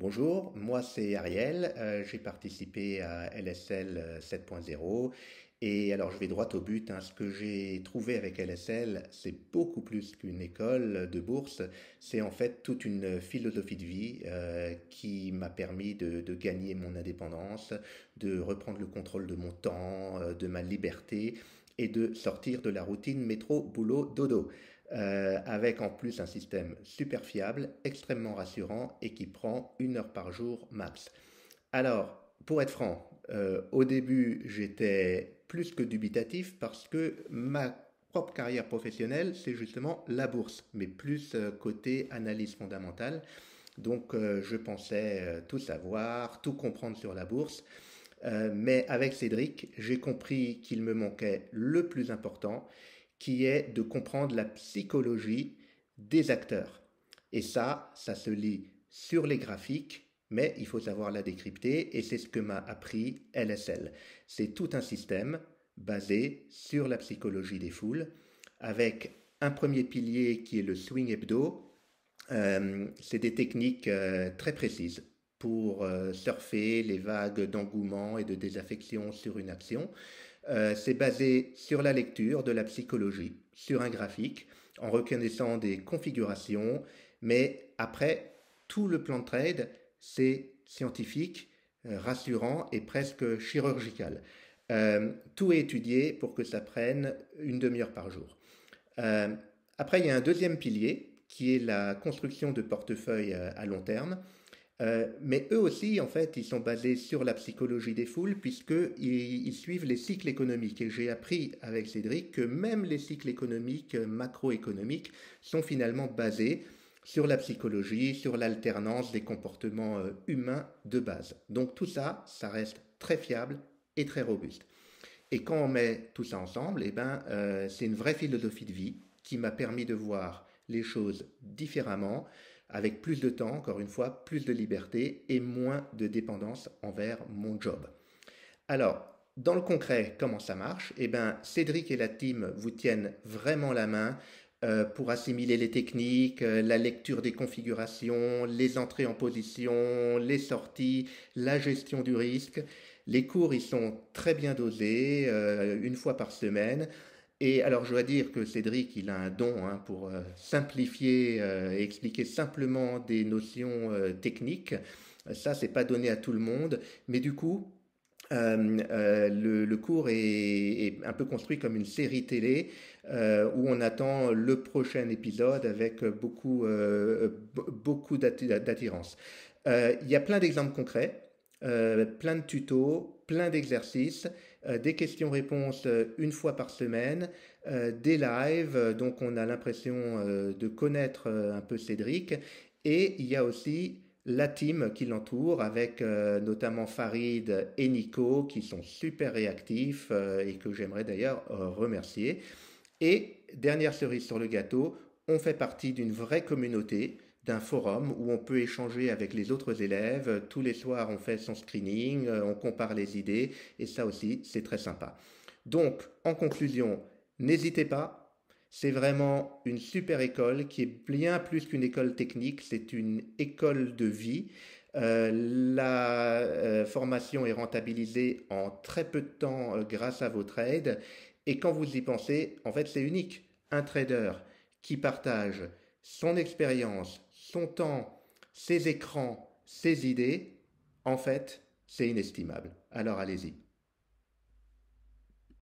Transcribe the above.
Bonjour, moi c'est Ariel, euh, j'ai participé à LSL 7.0 euh, et alors je vais droit au but, hein. ce que j'ai trouvé avec LSL c'est beaucoup plus qu'une école de bourse, c'est en fait toute une philosophie de vie euh, qui m'a permis de, gagner mon indépendance, de reprendre le contrôle de mon temps, de ma liberté et de sortir de la routine métro, boulot, dodo. Euh, avec en plus un système super fiable, extrêmement rassurant et qui prend une heure par jour max. Alors, pour être franc, euh, au début, j'étais plus que dubitatif parce que ma propre carrière professionnelle, c'est justement la bourse, mais plus euh, côté analyse fondamentale. Donc je pensais tout savoir, tout comprendre sur la bourse. mais avec Cédric, j'ai compris qu'il me manquait le plus important, qui est de comprendre la psychologie des acteurs. Et ça, ça se lit sur les graphiques, mais il faut savoir la décrypter, et c'est ce que m'a appris LSL. C'est tout un système basé sur la psychologie des foules, avec un premier pilier qui est le swing hebdo. Euh, c'est des techniques euh, très précises pour euh, surfer les vagues d'engouement et de désaffection sur une action. Euh, c'est basé sur la lecture de la psychologie, sur un graphique, en reconnaissant des configurations, mais après, tout le plan de trade, c'est scientifique, euh, rassurant et presque chirurgical. Euh, tout est étudié pour que ça prenne une demi-heure par jour. après, il y a un deuxième pilier qui est la construction de portefeuilles à long terme. Euh, mais eux aussi, en fait, ils sont basés sur la psychologie des foules, puisqu'ils ils suivent les cycles économiques. Et j'ai appris avec Cédric que même les cycles économiques, euh, macroéconomiques, sont finalement basés sur la psychologie, sur l'alternance des comportements euh, humains de base. Donc tout ça, ça reste très fiable et très robuste. Et quand on met tout ça ensemble, eh ben, c'est une vraie philosophie de vie qui m'a permis de voir les choses différemment, avec plus de temps, encore une fois, plus de liberté et moins de dépendance envers mon job. Alors, dans le concret, comment ça marche Eh bien, Cédric et la team vous tiennent vraiment la main euh, pour assimiler les techniques, euh, la lecture des configurations, les entrées en position, les sorties, la gestion du risque. Les cours, ils sont très bien dosés, euh, une fois par semaine. Et alors, je dois dire que Cédric, il a un don hein, pour euh, simplifier euh, et expliquer simplement des notions euh, techniques. Ça, c'est pas donné à tout le monde. Mais du coup, le, cours est, un peu construit comme une série télé où on attend le prochain épisode avec beaucoup, beaucoup d'attirance. Il y a plein d'exemples concrets. Euh, plein de tutos, plein d'exercices, euh, des questions-réponses euh, une fois par semaine, des lives, donc on a l'impression de connaître un peu Cédric, et il y a aussi la team qui l'entoure avec notamment Farid et Nico qui sont super réactifs et que j'aimerais d'ailleurs remercier. Et dernière cerise sur le gâteau, on fait partie d'une vraie communauté d'un forum où on peut échanger avec les autres élèves. Tous les soirs, on fait son screening, euh, on compare les idées, et ça aussi, c'est très sympa. Donc, en conclusion, n'hésitez pas. C'est vraiment une super école qui est bien plus qu'une école technique, c'est une école de vie. Euh, la euh, formation est rentabilisée en très peu de temps grâce à vos trades. Et quand vous y pensez, en fait, c'est unique. Un trader qui partage son expérience, son temps, ses écrans, ses idées, en fait, c'est inestimable. Alors allez-y.